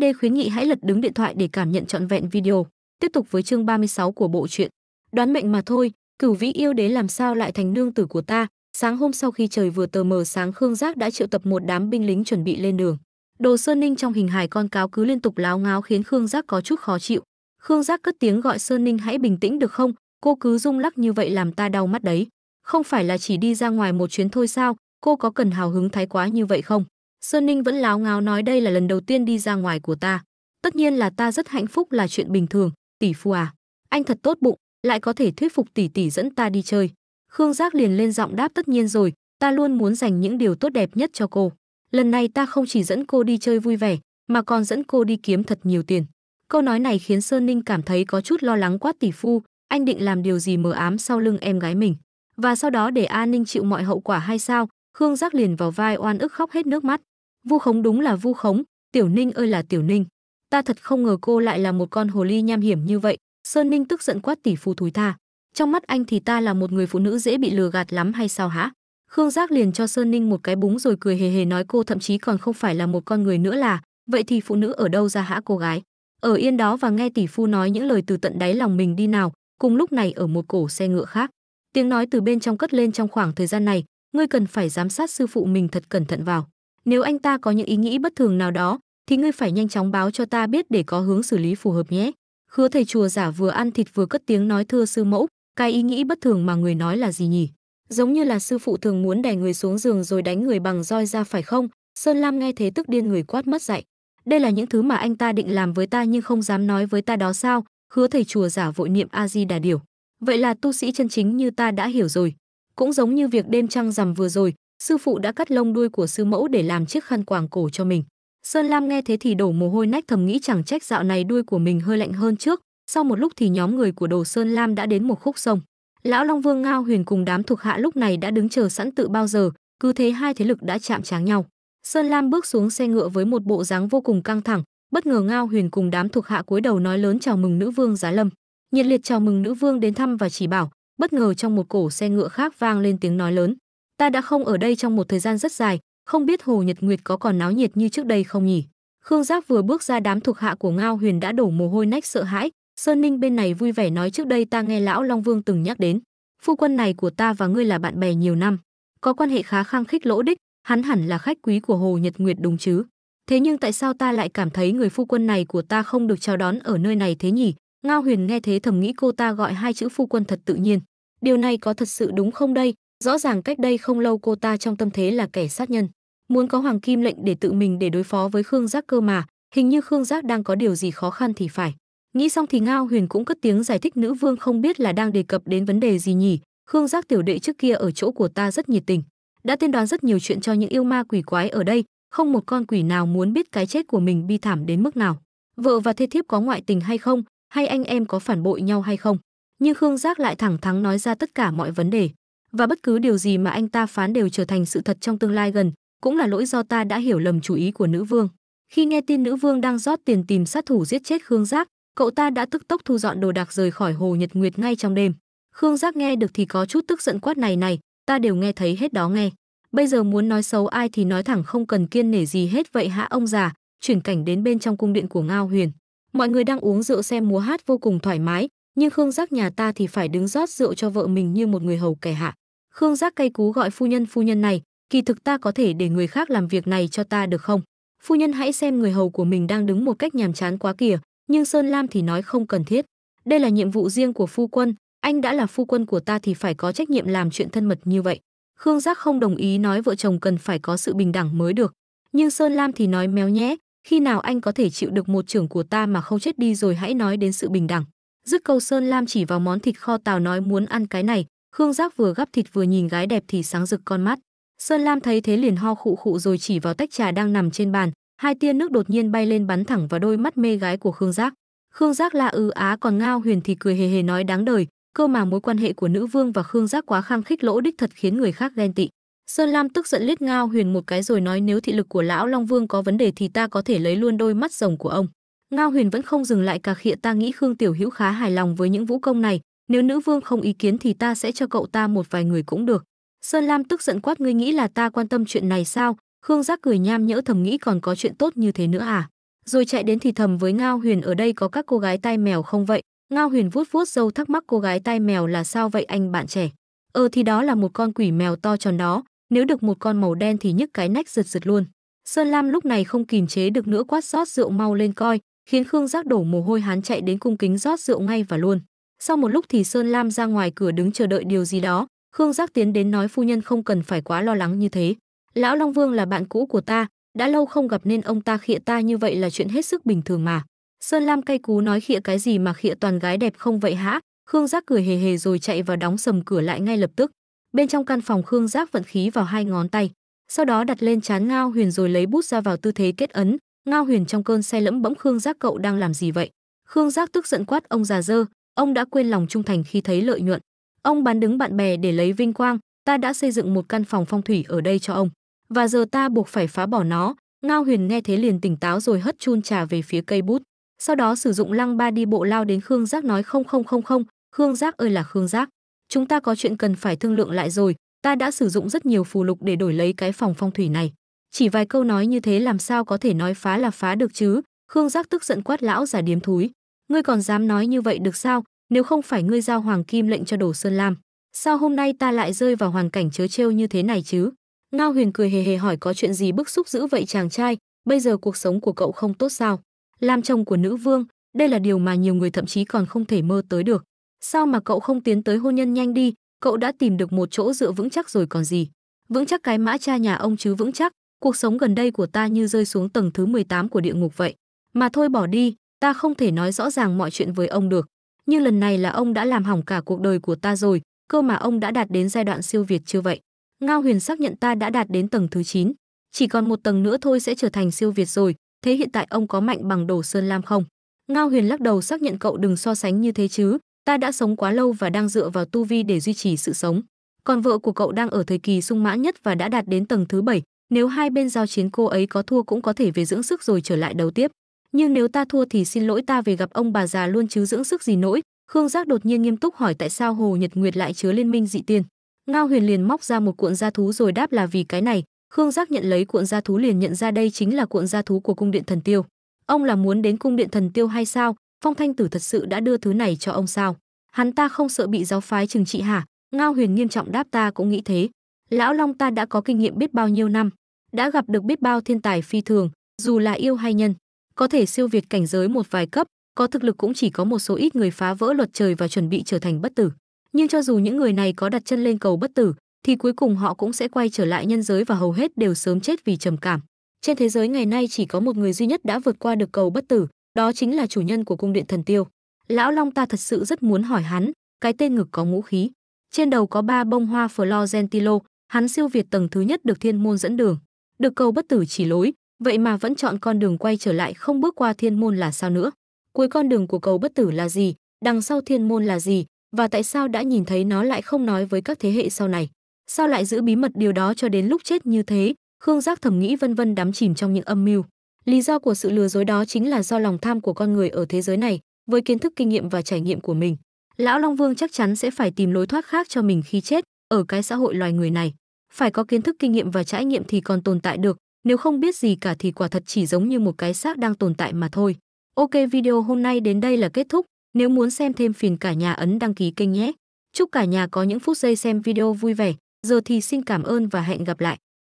AD khuyến nghị hãy lật đứng điện thoại để cảm nhận trọn vẹn video. Tiếp tục với chương 36 của bộ truyện. Đoán mệnh mà thôi, cửu vĩ yêu đế làm sao lại thành nương tử của ta? Sáng hôm sau khi trời vừa tờ mờ sáng Khương Giác đã triệu tập một đám binh lính chuẩn bị lên đường. Đồ Sơn Ninh trong hình hài con cáo cứ liên tục láo ngáo khiến Khương Giác có chút khó chịu. Khương Giác cất tiếng gọi Sơn Ninh hãy bình tĩnh được không, cô cứ rung lắc như vậy làm ta đau mắt đấy. Không phải là chỉ đi ra ngoài một chuyến thôi sao, cô có cần hào hứng thái quá như vậy không? Sơn Ninh vẫn láo ngáo nói đây là lần đầu tiên đi ra ngoài của ta. Tất nhiên là ta rất hạnh phúc là chuyện bình thường, tỷ phu à. Anh thật tốt bụng, lại có thể thuyết phục tỷ tỷ dẫn ta đi chơi. Khương Giác liền lên giọng đáp tất nhiên rồi, ta luôn muốn dành những điều tốt đẹp nhất cho cô. Lần này ta không chỉ dẫn cô đi chơi vui vẻ, mà còn dẫn cô đi kiếm thật nhiều tiền. Câu nói này khiến Sơn Ninh cảm thấy có chút lo lắng quá tỷ phu, anh định làm điều gì mờ ám sau lưng em gái mình. Và sau đó để A Ninh chịu mọi hậu quả hay sao, Khương Giác liền vào vai oan ức khóc hết nước mắt. Vu khống đúng là vu khống, Tiểu Ninh ơi là Tiểu Ninh. Ta thật không ngờ cô lại là một con hồ ly nham hiểm như vậy. Sơn Ninh tức giận quát tỷ phu thúi tha. Trong mắt anh thì ta là một người phụ nữ dễ bị lừa gạt lắm hay sao hả? Khương Giác liền cho Sơn Ninh một cái búng rồi cười hề hề nói cô thậm chí còn không phải là một con người nữa là, vậy thì phụ nữ ở đâu ra hả cô gái? Ở yên đó và nghe tỷ phu nói những lời từ tận đáy lòng mình đi nào, cùng lúc này ở một cổ xe ngựa khác. Tiếng nói từ bên trong cất lên trong khoảng thời gian này, ngươi cần phải giám sát sư phụ mình thật cẩn thận vào. Nếu anh ta có những ý nghĩ bất thường nào đó, thì ngươi phải nhanh chóng báo cho ta biết để có hướng xử lý phù hợp nhé. Khứa thầy chùa giả vừa ăn thịt vừa cất tiếng nói thưa sư mẫu, cái ý nghĩ bất thường mà người nói là gì nhỉ? Giống như là sư phụ thường muốn đè người xuống giường rồi đánh người bằng roi ra phải không? Sơn Lam nghe thế tức điên người quát mất dạy. Đây là những thứ mà anh ta định làm với ta nhưng không dám nói với ta đó sao? Khứa thầy chùa giả vội niệm A Di Đà Điểu. Vậy là tu sĩ chân chính như ta đã hiểu rồi. Cũng giống như việc đêm trăng rằm vừa rồi, sư phụ đã cắt lông đuôi của sư mẫu để làm chiếc khăn quàng cổ cho mình. Sơn Lam nghe thế thì đổ mồ hôi nách thầm nghĩ chẳng trách dạo này đuôi của mình hơi lạnh hơn trước. Sau một lúc thì nhóm người của Đồ Sơn Lam đã đến một khúc sông. Lão Long Vương Ngao Huyền cùng đám thuộc hạ lúc này đã đứng chờ sẵn tự bao giờ, cứ thế hai thế lực đã chạm tráng nhau. Sơn Lam bước xuống xe ngựa với một bộ dáng vô cùng căng thẳng, bất ngờ Ngao Huyền cùng đám thuộc hạ cúi đầu nói lớn chào mừng nữ vương Giá Lâm. Nhiệt liệt chào mừng nữ vương đến thăm và chỉ bảo, bất ngờ trong một cổ xe ngựa khác vang lên tiếng nói lớn, ta đã không ở đây trong một thời gian rất dài không biết hồ nhật nguyệt có còn náo nhiệt như trước đây không nhỉ khương giác vừa bước ra đám thuộc hạ của ngao huyền đã đổ mồ hôi nách sợ hãi sơn ninh bên này vui vẻ nói trước đây ta nghe lão long vương từng nhắc đến phu quân này của ta và ngươi là bạn bè nhiều năm có quan hệ khá khăng khích lỗ đích hắn hẳn là khách quý của hồ nhật nguyệt đúng chứ thế nhưng tại sao ta lại cảm thấy người phu quân này của ta không được chào đón ở nơi này thế nhỉ ngao huyền nghe thế thầm nghĩ cô ta gọi hai chữ phu quân thật tự nhiên điều này có thật sự đúng không đây Rõ ràng cách đây không lâu cô ta trong tâm thế là kẻ sát nhân, muốn có hoàng kim lệnh để tự mình để đối phó với Khương Giác cơ mà, hình như Khương Giác đang có điều gì khó khăn thì phải. Nghĩ xong thì Ngao Huyền cũng cất tiếng giải thích nữ vương không biết là đang đề cập đến vấn đề gì nhỉ, Khương Giác tiểu đệ trước kia ở chỗ của ta rất nhiệt tình, đã tiên đoán rất nhiều chuyện cho những yêu ma quỷ quái ở đây, không một con quỷ nào muốn biết cái chết của mình bi thảm đến mức nào. Vợ và thê thiếp có ngoại tình hay không, hay anh em có phản bội nhau hay không. Nhưng Khương Giác lại thẳng thắn nói ra tất cả mọi vấn đề và bất cứ điều gì mà anh ta phán đều trở thành sự thật trong tương lai gần, cũng là lỗi do ta đã hiểu lầm chủ ý của nữ vương. Khi nghe tin nữ vương đang rót tiền tìm sát thủ giết chết Khương Giác, cậu ta đã tức tốc thu dọn đồ đạc rời khỏi Hồ Nhật Nguyệt ngay trong đêm. Khương Giác nghe được thì có chút tức giận quát này này, ta đều nghe thấy hết đó nghe. Bây giờ muốn nói xấu ai thì nói thẳng không cần kiên nể gì hết vậy hả ông già, chuyển cảnh đến bên trong cung điện của Ngao Huyền. Mọi người đang uống rượu xem múa hát vô cùng thoải mái, nhưng Khương Giác nhà ta thì phải đứng rót rượu cho vợ mình như một người hầu kẻ hạ. Khương Giác cay cú gọi phu nhân phu nhân này, kỳ thực ta có thể để người khác làm việc này cho ta được không? Phu nhân hãy xem người hầu của mình đang đứng một cách nhàm chán quá kìa, nhưng Sơn Lam thì nói không cần thiết. Đây là nhiệm vụ riêng của phu quân, anh đã là phu quân của ta thì phải có trách nhiệm làm chuyện thân mật như vậy. Khương Giác không đồng ý nói vợ chồng cần phải có sự bình đẳng mới được. Nhưng Sơn Lam thì nói méo nhé, khi nào anh có thể chịu được một trưởng của ta mà không chết đi rồi hãy nói đến sự bình đẳng. Dứt câu Sơn Lam chỉ vào món thịt kho tàu nói muốn ăn cái này, Khương Giác vừa gắp thịt vừa nhìn gái đẹp thì sáng rực con mắt. Sơn Lam thấy thế liền ho khụ khụ rồi chỉ vào tách trà đang nằm trên bàn, hai tia nước đột nhiên bay lên bắn thẳng vào đôi mắt mê gái của Khương Giác. Khương Giác la ư á còn Ngao Huyền thì cười hề hề nói đáng đời, cơ mà mối quan hệ của nữ vương và Khương Giác quá khăng khích lỗ đích thật khiến người khác ghen tị. Sơn Lam tức giận liếc Ngao Huyền một cái rồi nói nếu thị lực của lão Long Vương có vấn đề thì ta có thể lấy luôn đôi mắt rồng của ông. Ngao Huyền vẫn không dừng lại cả khịa ta nghĩ Khương Tiểu Hữu khá hài lòng với những vũ công này, nếu nữ vương không ý kiến thì ta sẽ cho cậu ta một vài người cũng được. Sơn Lam tức giận quát ngươi nghĩ là ta quan tâm chuyện này sao? Khương Giác cười nham nhỡ thầm nghĩ còn có chuyện tốt như thế nữa à? Rồi chạy đến thì thầm với Ngao Huyền ở đây có các cô gái tai mèo không vậy? Ngao Huyền vuốt vuốt râu thắc mắc cô gái tai mèo là sao vậy anh bạn trẻ? Ờ thì đó là một con quỷ mèo to tròn đó, nếu được một con màu đen thì nhức cái nách giật giật luôn. Sơn Lam lúc này không kìm chế được nữa quát xót rượu mau lên coi, khiến Khương Giác đổ mồ hôi hán chạy đến cung kính rót rượu ngay và luôn. Sau một lúc thì Sơn Lam ra ngoài cửa đứng chờ đợi điều gì đó, Khương Giác tiến đến nói phu nhân không cần phải quá lo lắng như thế. Lão Long Vương là bạn cũ của ta, đã lâu không gặp nên ông ta khịa ta như vậy là chuyện hết sức bình thường mà. Sơn Lam cay cú nói khịa cái gì mà khịa toàn gái đẹp không vậy hả? Khương Giác cười hề hề rồi chạy vào đóng sầm cửa lại ngay lập tức. Bên trong căn phòng Khương Giác vận khí vào hai ngón tay, sau đó đặt lên trán Ngao Huyền rồi lấy bút ra vào tư thế kết ấn, Ngao Huyền trong cơn say lẫm bỗng Khương Giác cậu đang làm gì vậy? Khương Giác tức giận quát ông già dơ, ông đã quên lòng trung thành khi thấy lợi nhuận. Ông bán đứng bạn bè để lấy vinh quang, ta đã xây dựng một căn phòng phong thủy ở đây cho ông, và giờ ta buộc phải phá bỏ nó. Ngao Huyền nghe thế liền tỉnh táo rồi hất chun trà về phía cây bút, sau đó sử dụng lăng ba đi bộ lao đến Khương Giác nói không không không không, Khương Giác ơi là Khương Giác, chúng ta có chuyện cần phải thương lượng lại rồi, ta đã sử dụng rất nhiều phù lục để đổi lấy cái phòng phong thủy này. Chỉ vài câu nói như thế làm sao có thể nói phá là phá được chứ? Khương Giác tức giận quát lão giả điếm thúi, ngươi còn dám nói như vậy được sao? Nếu không phải ngươi giao hoàng kim lệnh cho Đồ Sơn Lam, sao hôm nay ta lại rơi vào hoàn cảnh chớ trêu như thế này chứ? Ngao Huyền cười hề hề hỏi có chuyện gì bức xúc dữ vậy chàng trai, bây giờ cuộc sống của cậu không tốt sao? Làm chồng của nữ vương, đây là điều mà nhiều người thậm chí còn không thể mơ tới được. Sao mà cậu không tiến tới hôn nhân nhanh đi, cậu đã tìm được một chỗ dựa vững chắc rồi còn gì? Vững chắc cái mã cha nhà ông chứ vững chắc, cuộc sống gần đây của ta như rơi xuống tầng thứ 18 của địa ngục vậy. Mà thôi bỏ đi, ta không thể nói rõ ràng mọi chuyện với ông được. Nhưng lần này là ông đã làm hỏng cả cuộc đời của ta rồi, cơ mà ông đã đạt đến giai đoạn siêu việt chưa vậy? Ngao Huyền xác nhận ta đã đạt đến tầng thứ 9, chỉ còn một tầng nữa thôi sẽ trở thành siêu việt rồi, thế hiện tại ông có mạnh bằng Đồ Sơn Lam không? Ngao Huyền lắc đầu xác nhận cậu đừng so sánh như thế chứ, ta đã sống quá lâu và đang dựa vào tu vi để duy trì sự sống. Còn vợ của cậu đang ở thời kỳ sung mãn nhất và đã đạt đến tầng thứ 7, nếu hai bên giao chiến cô ấy có thua cũng có thể về dưỡng sức rồi trở lại đấu tiếp. Nhưng nếu ta thua thì xin lỗi ta về gặp ông bà già luôn chứ dưỡng sức gì nỗi. Khương Giác đột nhiên nghiêm túc hỏi tại sao Hồ Nhật Nguyệt lại chứa liên minh dị tiên. Ngao Huyền liền móc ra một cuộn gia thú rồi đáp là vì cái này. Khương Giác nhận lấy cuộn gia thú liền nhận ra đây chính là cuộn gia thú của cung điện thần tiêu. Ông là muốn đến cung điện thần tiêu hay sao? Phong Thanh Tử thật sự đã đưa thứ này cho ông sao? Hắn ta không sợ bị giáo phái trừng trị hả? Ngao Huyền nghiêm trọng đáp ta cũng nghĩ thế. Lão Long ta đã có kinh nghiệm biết bao nhiêu năm, đã gặp được biết bao thiên tài phi thường, dù là yêu hay nhân, có thể siêu việt cảnh giới một vài cấp, có thực lực cũng chỉ có một số ít người phá vỡ luật trời và chuẩn bị trở thành bất tử. Nhưng cho dù những người này có đặt chân lên cầu bất tử, thì cuối cùng họ cũng sẽ quay trở lại nhân giới và hầu hết đều sớm chết vì trầm cảm. Trên thế giới ngày nay chỉ có một người duy nhất đã vượt qua được cầu bất tử, đó chính là chủ nhân của cung điện thần tiêu. Lão Long ta thật sự rất muốn hỏi hắn, cái tên ngực có ngũ khí. Trên đầu có ba bông hoa Florentino, hắn siêu việt tầng thứ nhất được thiên môn dẫn đường, được cầu bất tử chỉ lối, vậy mà vẫn chọn con đường quay trở lại không bước qua thiên môn là sao nữa? Cuối con đường của cầu bất tử là gì, đằng sau thiên môn là gì, và tại sao đã nhìn thấy nó lại không nói với các thế hệ sau này? Sao lại giữ bí mật điều đó cho đến lúc chết như thế? Khương Giác thẩm nghĩ vân vân đắm chìm trong những âm mưu. Lý do của sự lừa dối đó chính là do lòng tham của con người ở thế giới này, với kiến thức kinh nghiệm và trải nghiệm của mình. Lão Long Vương chắc chắn sẽ phải tìm lối thoát khác cho mình khi chết, ở cái xã hội loài người này phải có kiến thức kinh nghiệm và trải nghiệm thì còn tồn tại được nếu không biết gì cả thì quả thật chỉ giống như một cái xác đang tồn tại mà thôi ok video hôm nay đến đây là kết thúc nếu muốn xem thêm phiền cả nhà ấn đăng ký kênh nhé chúc cả nhà có những phút giây xem video vui vẻ giờ thì xin cảm ơn và hẹn gặp lại